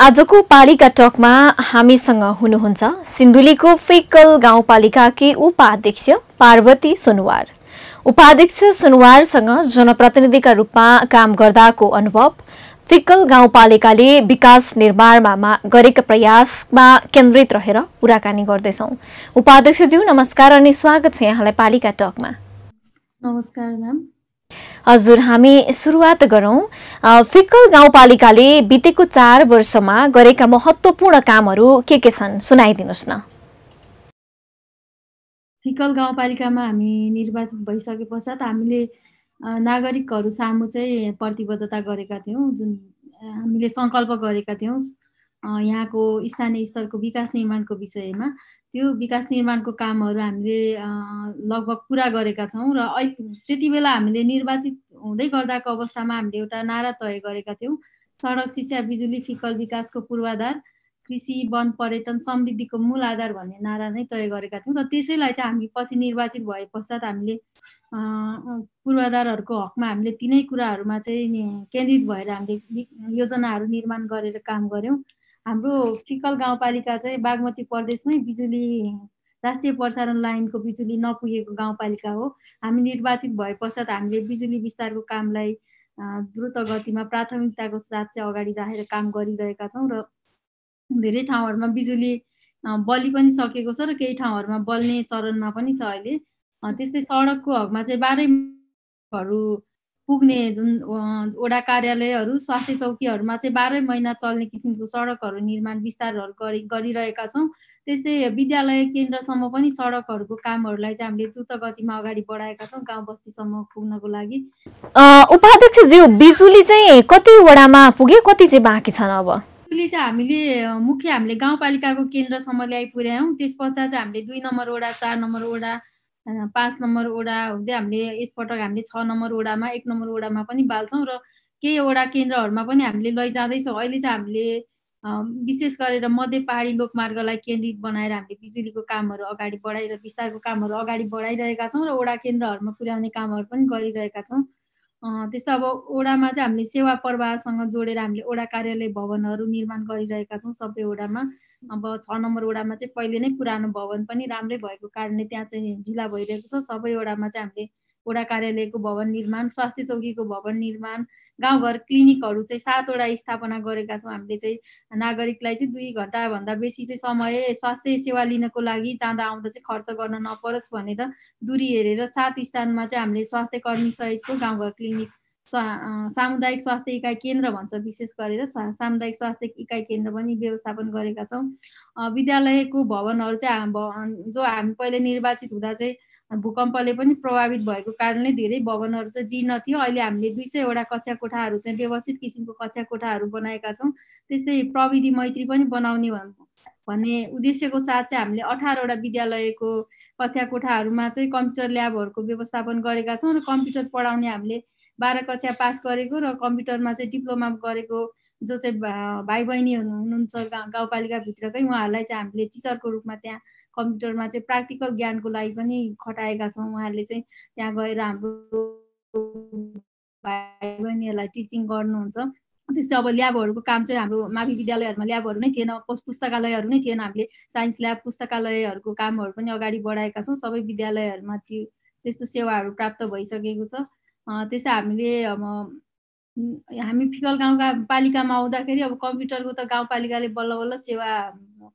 आजको पालिका टकमा हामीसँग हुनुहुन्छ सिन्धुलीको फेकल गाउँपालिकाकी उपाध्यक्ष पार्वती सोनवार उपाध्यक्ष सुनवारसँग जनप्रतिनिधिका रूपमा काम गर्दाको अनुभव फिक्कल गाउँपालिकाले विकास निर्माणमा गरेका प्रयासमा केन्द्रित रहेर कुराकानी गर्दैछौँ उपाध्यक्षज्यू नमस्कार अनि स्वागत छ यहाँलाई पालिका टकमा नमस्कार म्याम हजुर हामी सुरुवात गरौँ फिक्कल गाउँपालिकाले बितेको चार वर्षमा गरेका महत्त्वपूर्ण कामहरू के के छन् सुनाइदिनुहोस् न फिक्कल गाउँपालिकामा हामी निर्वाचित भइसके पश्चात हामीले नागरिकहरू सामु चाहिँ प्रतिबद्धता गरेका थियौँ जुन हामीले सङ्कल्प गरेका थियौँ यहाँको स्थानीय स्तरको विकास निर्माणको विषयमा त्यो विकास निर्माणको कामहरू हामीले लगभग पुरा गरेका छौँ र त्यति बेला हामीले निर्वाचित हुँदै गर्दाको अवस्थामा हामीले एउटा नारा तय गरेका थियौँ सडक शिक्षा बिजुली फिकल विकासको पूर्वाधार कृषि वन पर्यटन समृद्धिको मूल आधार भन्ने नारा नै तय गरेका थियौँ र त्यसैलाई चाहिँ हामी पछि निर्वाचित भए पश्चात हामीले पूर्वाधारहरूको हकमा हामीले तिनै कुराहरूमा चाहिँ केन्द्रित भएर हामीले योजनाहरू निर्माण गरेर काम गऱ्यौँ हाम्रो फिकल गाउँपालिका चाहिँ बागमती प्रदेशमै बिजुली राष्ट्रिय प्रसारण लाइनको बिजुली नपुगेको गाउँपालिका हो हामी निर्वाचित भए पश्चात हामीले बिजुली विस्तारको कामलाई द्रुत गतिमा प्राथमिकताको साथ चाहिँ अगाडि राखेर काम गरिरहेका छौँ र धेरै ठाउँहरूमा बिजुली बलि पनि सकेको छ र केही ठाउँहरूमा बल्ने चरणमा पनि छ अहिले त्यस्तै सडकको हकमा चाहिँ बाह्रैहरू पुग्ने जुन वडा कार्यालयहरू स्वास्थ्य चौकीहरूमा चाहिँ बाह्रै महिना चल्ने किसिमको सडकहरू निर्माण विस्तारहरू गरि गरिरहेका छौँ त्यस्तै विद्यालय केन्द्रसम्म पनि सडकहरूको कामहरूलाई चाहिँ हामीले द्रुत गतिमा अगाडि बढाएका छौँ गाउँ बस्तीसम्म पुग्नको लागि उपाध्यक्षज्यू बिजुली चाहिँ कतिवटामा पुग्यो कति चाहिँ बाँकी छन् अब बिजुली चाहिँ हामीले मुख्य हामीले गाउँपालिकाको केन्द्रसम्म ल्याइपुर्यायौँ त्यस पश्चात चाहिँ हामीले दुई नम्बर वडा चार नम्बर वडा पाँच नम्बर वडा हुँदै हामीले यसपटक हामीले छ नम्बर ओडामा एक नम्बर वडामा पनि बाल्छौँ र केही वडा केन्द्रहरूमा पनि हामीले लैजाँदैछौँ अहिले चाहिँ हामीले विशेष गरेर मध्य पहाडी लोकमार्गलाई केन्द्रित बनाएर हामीले बिजुलीको कामहरू अगाडि बढाएर विस्तारको कामहरू अगाडि बढाइरहेका छौँ र वडा केन्द्रहरूमा पुर्याउने कामहरू पनि गरिरहेका छौँ त्यस्तो अब ओडामा चाहिँ हामीले सेवा प्रवाहसँग जोडेर हामीले ओडा कार्यालय भवनहरू निर्माण गरिरहेका छौँ सबै ओडामा अब छ नम्बर ओडामा चाहिँ पहिले नै पुरानो भवन पनि राम्रै भएको कारणले त्यहाँ चाहिँ ढिला भइरहेको छ सबै ओडामा चाहिँ हामीले वडा कार्यालयको भवन निर्माण स्वास्थ्य चौकीको भवन निर्माण गाउँघर क्लिनिकहरू चाहिँ सातवटा स्थापना गरेका छौँ हामीले चाहिँ नागरिकलाई चाहिँ दुई घन्टाभन्दा बेसी चाहिँ समय स्वास्थ्य सेवा लिनको लागि जाँदा आउँदा चाहिँ खर्च गर्न नपरोस् भनेर दुरी हेरेर सात स्थानमा चाहिँ हामीले स्वास्थ्य कर्मी सहितको गाउँघर क्लिनिक सामुदायिक स्वास्थ्य इकाइ केन्द्र भन्छ विशेष गरेर सामुदायिक स्वास्थ्य इकाइ केन्द्र पनि व्यवस्थापन गरेका छौँ विद्यालयको भवनहरू चाहिँ जो हामी पहिले निर्वाचित हुँदा चाहिँ भूकम्पले पनि प्रभावित भएको कारणले धेरै भवनहरू चाहिँ जीर्ण थियो अहिले हामीले दुई सयवटा कक्षा कोठाहरू चाहिँ व्यवस्थित किसिमको कक्षा कोठाहरू बनाएका छौँ त्यस्तै प्रविधि मैत्री पनि बनाउने भन्ने उद्देश्यको साथ चाहिँ हामीले अठारवटा विद्यालयको कक्षा कोठाहरूमा चाहिँ कम्प्युटर ल्याबहरूको व्यवस्थापन गरेका छौँ र कम्प्युटर पढाउने हामीले बाह्र कक्षा पास गरेको र कम्प्युटरमा चाहिँ डिप्लोमा गरेको जो चाहिँ भाइ बहिनी हुनुहुन्छ गाउँपालिकाभित्रकै उहाँहरूलाई चाहिँ हामीले टिचरको रूपमा त्यहाँ कम्प्युटरमा चाहिँ प्राक्टिकल ज्ञानको लागि पनि खटाएका छौँ उहाँहरूले चाहिँ त्यहाँ गएर हाम्रो भाइ बहिनीहरूलाई टिचिङ गर्नुहुन्छ त्यस्तै अब ल्याबहरूको काम चाहिँ हाम्रो मावि विद्यालयहरूमा ल्याबहरू नै थिएन पुस्तकालयहरू नै थिएन हामीले साइन्स ल्याब पुस्तकालयहरूको कामहरू पनि अगाडि बढाएका छौँ सबै विद्यालयहरूमा त्यो त्यस्तो सेवाहरू प्राप्त भइसकेको छ त्यस्तै हामीले अब हामी फिकल गाउँका पालिकामा आउँदाखेरि अब कम्प्युटरको त गाउँपालिकाले बल्ल बल्ल सेवा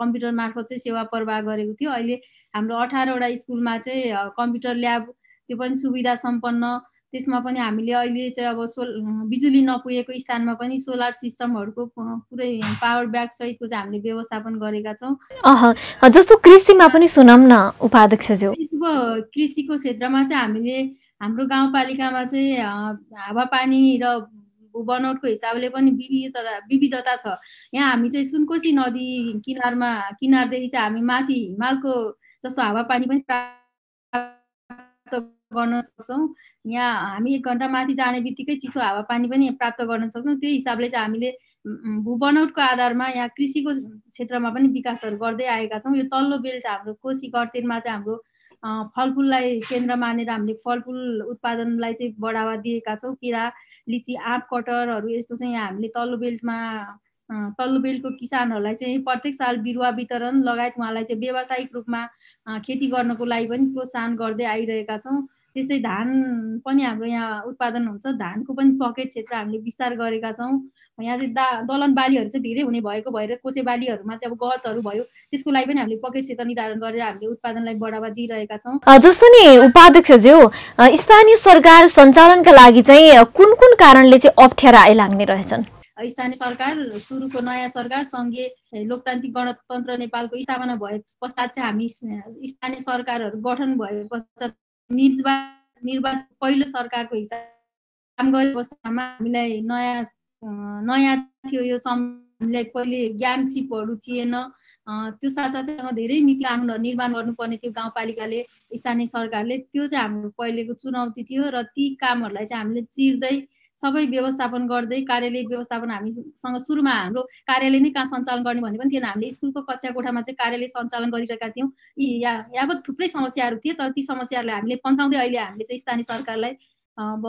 कम्प्युटर मार्फत चाहिँ सेवा प्रवाह गरेको थियो अहिले हाम्रो अठारवटा स्कुलमा चाहिँ कम्प्युटर ल्याब त्यो पनि सुविधा सम्पन्न त्यसमा पनि हामीले अहिले चाहिँ अब सोल बिजुली नपुगेको स्थानमा पनि सोलर सिस्टमहरूको पुरै पावर ब्याक सहितको चाहिँ हामीले व्यवस्थापन गरेका छौँ जस्तो कृषिमा पनि सुनौँ न उपाध्यक्ष कृषिको क्षेत्रमा चाहिँ हामीले हाम्रो गाउँपालिकामा चाहिँ हावापानी र बनौटको हिसाबले पनि विविधता विविधता छ यहाँ हामी चाहिँ सुनकोसी नदी किनारमा किनारदेखि चाहिँ हामी माथि हिमालको जस्तो हावापानी पनि प्राप्त गर्न सक्छौँ यहाँ हामी एक घन्टा माथि जाने बित्तिकै चिसो हावापानी पनि प्राप्त गर्न सक्छौँ त्यो हिसाबले चाहिँ हामीले भू बनौटको आधारमा यहाँ कृषिको क्षेत्रमा पनि विकासहरू गर्दै आएका छौँ यो तल्लो बेल्ट हाम्रो कोसी कर्तेनमा चाहिँ हाम्रो फलफुललाई केन्द्र मानेर हामीले फलफुल उत्पादनलाई चाहिँ बढावा दिएका छौँ किरा लिची आँप कटरहरू यस्तो चाहिँ हामीले तल्लो बेल्टमा तल्लो बेल्टको किसानहरूलाई चाहिँ प्रत्येक साल बिरुवा वितरण लगायत उहाँलाई चाहिँ व्यावसायिक रूपमा खेती गर्नको लागि पनि प्रोत्साहन गर्दै आइरहेका छौँ त्यस्तै धान पनि हाम्रो यहाँ उत्पादन हुन्छ धानको पनि पकेट क्षेत्र हामीले विस्तार गरेका छौँ यहाँ चाहिँ दा दलन बालीहरू चाहिँ धेरै हुने भएको भएर कोसे बालीहरूमा चाहिँ अब गतहरू भयो त्यसको लागि पनि हामीले पकेट क्षेत्र निर्धारण गरेर हामीले उत्पादनलाई बढावा दिइरहेका छौँ जस्तो नि उपाध्यक्ष ज्यू स्थानीय सरकार सञ्चालनका लागि चाहिँ कुन कुन कारणले चाहिँ अप्ठ्यारा आइलाग्ने रहेछन् स्थानीय सरकार सुरुको नयाँ सरकार सङ्घीय लोकतान्त्रिक गणतन्त्र नेपालको स्थापना भए पश्चात चाहिँ हामी स्थानीय सरकारहरू गठन भए पश्चात निर्वाच निर्वाचित पहिलो सरकारको हिसाब काम गरेको अवस्थामा हामीलाई नयाँ नयाँ थियो यो हामीलाई पहिले ज्ञान सिपहरू थिएन त्यो साथसाथै धेरै नीति कानुनहरू निर्माण गर्नुपर्ने थियो गाउँपालिकाले स्थानीय सरकारले त्यो चाहिँ हाम्रो पहिलेको चुनौती थियो र ती कामहरूलाई चाहिँ हामीले चिर्दै सबै व्यवस्थापन गर्दै कार्यालय व्यवस्थापन हामीसँग सुरुमा हाम्रो कार्यालय नै कहाँ सञ्चालन गर्ने भन्ने पनि थिएन हामीले स्कुलको कक्षा कोठामा चाहिँ कार्यालय सञ्चालन गरिरहेका थियौँ यी या यावत थुप्रै समस्याहरू थिए तर ती समस्याहरूलाई हामीले पन्चाउँदै अहिले हामीले चाहिँ स्थानीय सरकारलाई अब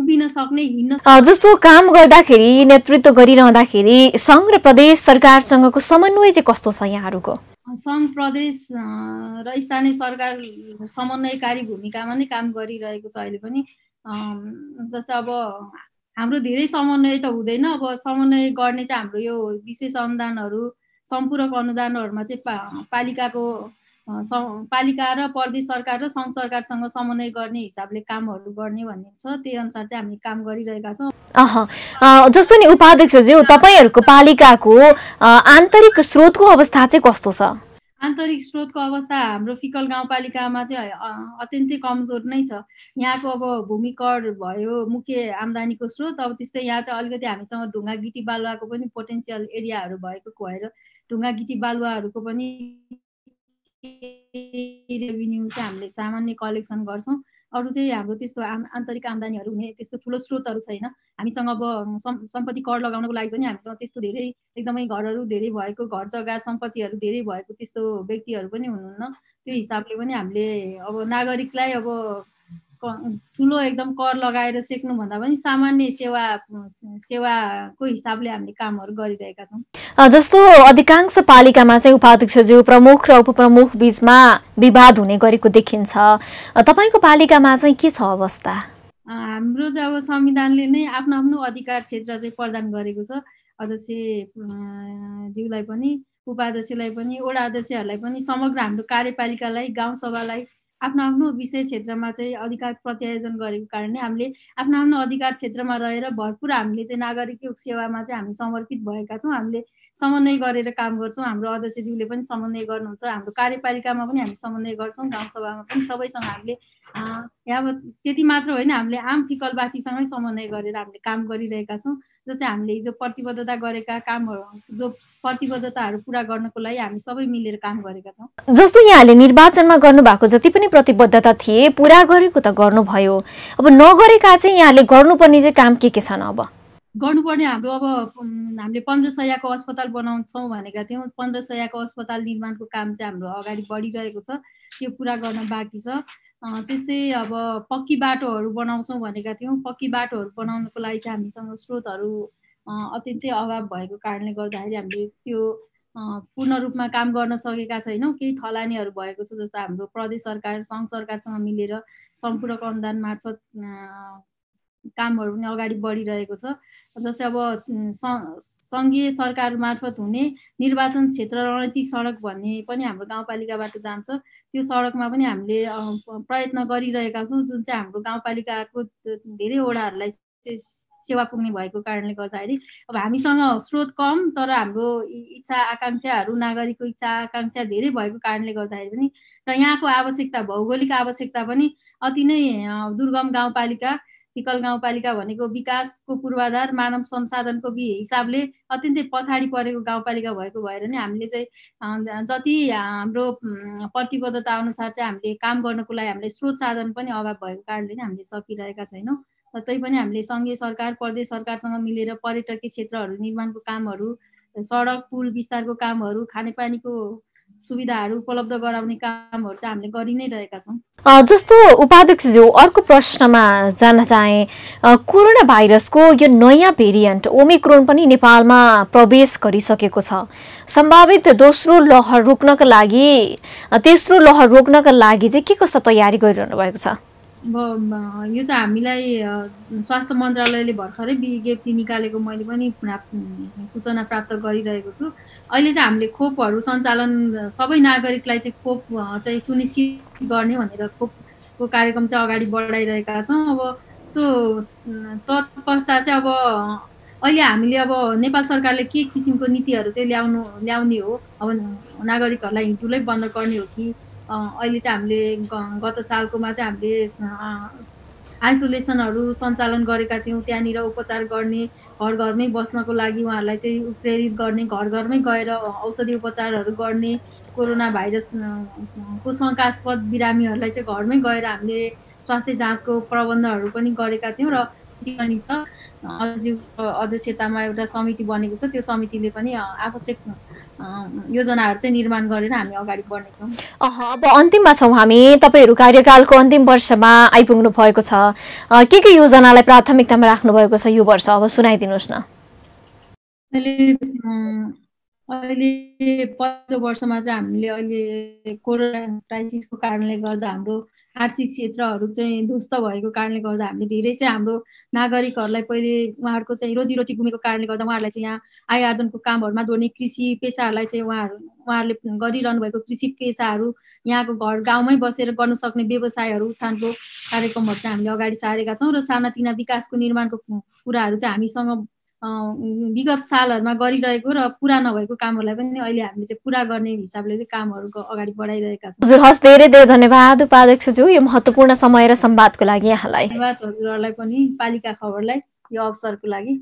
उभिन सक्ने हिँड्न जस्तो काम गर्दाखेरि नेतृत्व गरिरहँदाखेरि सङ्घ र प्रदेश सरकारसँगको समन्वय चाहिँ कस्तो छ यहाँहरूको सङ्घ प्रदेश र स्थानीय सरकार समन्वयकारी भूमिकामा नै काम गरिरहेको छ अहिले पनि जस्तै अब हाम्रो धेरै समन्वय त हुँदैन अब समन्वय गर्ने चाहिँ हाम्रो यो विशेष अनुदानहरू सम्पूरक अनुदानहरूमा चाहिँ पा पालिकाको पालिका र प्रदेश सरकार र सङ्घ सरकारसँग समन्वय गर्ने हिसाबले कामहरू गर्ने भन्ने छ त्यही अनुसार चाहिँ हामी काम गरिरहेका छौँ अह जस्तो नि उपाध्यक्षज्यू तपाईँहरूको पालिकाको आन्तरिक स्रोतको अवस्था चाहिँ कस्तो छ आन्तरिक स्रोतको अवस्था हाम्रो फिकल गाउँपालिकामा चाहिँ अत्यन्तै कमजोर नै छ यहाँको अब भूमि कर भयो मुख्य आम्दानीको स्रोत अब त्यस्तै यहाँ चाहिँ अलिकति हामीसँग ढुङ्गा गिटी बालुवाको पनि पोटेन्सियल एरियाहरू भएको भएर ढुङ्गा गिटी बालुवाहरूको पनि रेभिन्यू चाहिँ हामीले सामान्य कलेक्सन गर्छौँ अरू चाहिँ हाम्रो त्यस्तो आम आन्तरिक आम्दानीहरू हुने त्यस्तो ठुलो स्रोतहरू छैन हामीसँग अब सम्पत्ति कर लगाउनको लागि पनि हामीसँग त्यस्तो धेरै एकदमै घरहरू धेरै भएको घर जग्गा सम्पत्तिहरू धेरै भएको त्यस्तो व्यक्तिहरू पनि हुनुहुन्न त्यो हिसाबले पनि हामीले अब नागरिकलाई अब ठुलो एकदम कर लगाएर सेक्नुभन्दा पनि सामान्य सेवा सेवाको हिसाबले हामीले कामहरू गरिरहेका छौँ जस्तो अधिकांश पालिकामा चाहिँ उपाध्यक्षज्यू प्रमुख र उपप्रमुख बिचमा विवाद हुने गरेको देखिन्छ तपाईँको पालिकामा चाहिँ के छ अवस्था हाम्रो चाहिँ अब संविधानले नै आफ्नो आफ्नो अधिकार क्षेत्र चाहिँ प्रदान गरेको छ अध्यक्ष ज्यूलाई पनि उपाध्यक्षलाई पनि वडा अध्यक्षहरूलाई पनि समग्र हाम्रो कार्यपालिकालाई गाउँसभालाई आफ्नो आफ्नो विषय क्षेत्रमा चाहिँ अधिकार प्रत्यायोजन गरेको कारणले हामीले आफ्नो आफ्नो अधिकार क्षेत्रमा रहेर भरपुर हामीले चाहिँ नागरिक सेवामा चाहिँ हामी समर्पित भएका छौँ हामीले समन्वय गरेर काम गर्छौँ हाम्रो अध्यक्षज्यूले पनि समन्वय गर्नुहुन्छ हाम्रो कार्यपालिकामा पनि हामी समन्वय गर्छौँ गाउँसभामा पनि सबैसँग हामीले यहाँ त्यति मात्र होइन हामीले आम फिकलवासीसँगै समन्वय गरेर हामीले काम गरिरहेका छौँ चाहिँ हामीले हिजो प्रतिबद्धता गरेका कामहरू जो प्रतिबद्धताहरू पुरा गर्नको लागि हामी सबै मिलेर काम गरेका छौँ जस्तो यहाँले निर्वाचनमा गर्नुभएको जति पनि प्रतिबद्धता थिए पुरा गरेको त गर्नुभयो अब नगरेका चाहिँ यहाँले गर्नुपर्ने चाहिँ काम के के छन् अब गर्नुपर्ने हाम्रो अब हामीले पन्ध्र सयको अस्पताल बनाउँछौँ भनेका थियौँ पन्ध्र सयको अस्पताल निर्माणको काम चाहिँ हाम्रो अगाडि बढिरहेको छ त्यो पुरा गर्न बाँकी छ त्यस्तै अब पक्की बाटोहरू बनाउँछौँ भनेका थियौँ पक्की बाटोहरू बनाउनको लागि चाहिँ हामीसँग स्रोतहरू अत्यन्तै अभाव भएको कारणले गर्दाखेरि हामीले त्यो पूर्ण रूपमा काम गर्न सकेका छैनौँ केही थलानीहरू भएको छ जस्तो हाम्रो प्रदेश सरकार सङ्घ सरकारसँग मिलेर सम्पूर्णको अनुदान मार्फत कामहरू पनि अगाडि बढिरहेको छ जस्तै अब सङ्घीय सरकार मार्फत हुने निर्वाचन क्षेत्र रणनीतिक सडक भन्ने पनि हाम्रो गाउँपालिकाबाट जान्छ त्यो सडकमा पनि हामीले प्रयत्न गरिरहेका छौँ जुन चाहिँ हाम्रो गाउँपालिकाको धेरैवटाहरूलाई सेवा पुग्ने भएको कारणले गर्दाखेरि अब हामीसँग स्रोत कम तर हाम्रो इच्छा आकाङ्क्षाहरू नागरिकको इच्छा आकाङ्क्षा धेरै भएको कारणले गर्दाखेरि पनि र यहाँको आवश्यकता भौगोलिक आवश्यकता पनि अति नै दुर्गम गाउँपालिका हिकल गाउँपालिका भनेको विकासको पूर्वाधार मानव संसाधनको हिसाबले अत्यन्तै पछाडि परेको गाउँपालिका भएको भएर नै हामीले चाहिँ जति हाम्रो प्रतिबद्धता अनुसार चाहिँ हामीले काम गर्नको लागि हामीले स्रोत साधन पनि अभाव भएको कारणले नै हामीले सकिरहेका छैनौँ र तैपनि हामीले सङ्घीय सरकार प्रदेश सरकारसँग मिलेर पर्यटकीय क्षेत्रहरू निर्माणको कामहरू सडक पुल विस्तारको कामहरू खानेपानीको सुविधाहरू उपलब्ध गराउने कामहरू चाहिँ हामीले गरि नै रहेका छौँ जस्तो उपाध्यक्षज्यू अर्को प्रश्नमा जान चाहे कोरोना भाइरसको यो नयाँ भेरिएन्ट ओमिक्रोन पनि नेपालमा प्रवेश गरिसकेको छ सम्भावित दोस्रो लहर रोक्नका लागि तेस्रो लहर रोक्नका लागि चाहिँ के कस्ता तयारी गरिरहनु भएको छ अब यो चाहिँ हामीलाई स्वास्थ्य मन्त्रालयले भर्खरै विज्ञप्ति निकालेको मैले पनि सूचना प्राप्त गरिरहेको छु अहिले चाहिँ हामीले खोपहरू सञ्चालन सबै नागरिकलाई चाहिँ खोप चाहिँ सुनिश्चित गर्ने भनेर खोपको कार्यक्रम चाहिँ अगाडि बढाइरहेका छौँ अब त्यो तत्पश्चात चाहिँ अब अहिले हामीले अब नेपाल सरकारले के किसिमको नीतिहरू चाहिँ ल्याउनु ल्याउने हो अब नागरिकहरूलाई हिँडुलै बन्द गर्ने हो कि अहिले चाहिँ हामीले गत सालकोमा चाहिँ हामीले आइसोलेसनहरू सञ्चालन गरेका थियौँ त्यहाँनिर उपचार गर्ने घर घरमै बस्नको लागि उहाँहरूलाई चाहिँ प्रेरित गर्ने घर घरमै गएर औषधि उपचारहरू गर्ने कोरोना भाइरस को शङ्कास्पद बिरामीहरूलाई चाहिँ घरमै गएर हामीले स्वास्थ्य जाँचको प्रबन्धहरू पनि गरेका थियौँ र अध्यक्षतामा एउटा समिति बनेको छ त्यो समितिले पनि आवश्यक योजनाहरू चाहिँ निर्माण गरेर हामी अगाडि बढ्नेछौँ अब अन्तिममा छौँ हामी तपाईँहरू कार्यकालको अन्तिम वर्षमा आइपुग्नु भएको छ के के योजनालाई प्राथमिकतामा राख्नु भएको छ यो वर्ष अब सुनाइदिनुहोस् न अहिले पहिलो वर्षमा चाहिँ हामीले अहिले कोरोना क्राइसिसको कारणले गर्दा हाम्रो आर्थिक क्षेत्रहरू चाहिँ ध्वस्त भएको कारणले गर्दा हामीले धेरै चाहिँ हाम्रो नागरिकहरूलाई पहिले उहाँहरूको चाहिँ रोजीरोटी गुमेको कारणले गर्दा उहाँहरूलाई चाहिँ यहाँ आय आर्जनको कामहरूमा जोड्ने कृषि पेसाहरूलाई चाहिँ उहाँहरू उहाँहरूले गरिरहनु भएको कृषि पेसाहरू यहाँको घर गाउँमै बसेर गर्न सक्ने व्यवसायहरू उत्थानको कार्यक्रमहरू चाहिँ हामीले अगाडि सारेका छौँ र सानातिना विकासको निर्माणको कुराहरू चाहिँ हामीसँग विगत सालहरूमा गरिरहेको र पुरा नभएको कामहरूलाई पनि अहिले हामीले चाहिँ पुरा गर्ने हिसाबले चाहिँ कामहरू अगाडि बढाइरहेका छौँ हजुर हस् धेरै धेरै धन्यवाद उपाध्यक्ष उपाध्यक्षज्यू यो महत्त्वपूर्ण समय र संवादको लागि यहाँलाई धन्यवाद हजुरहरूलाई पनि पालिका खबरलाई यो अवसरको लागि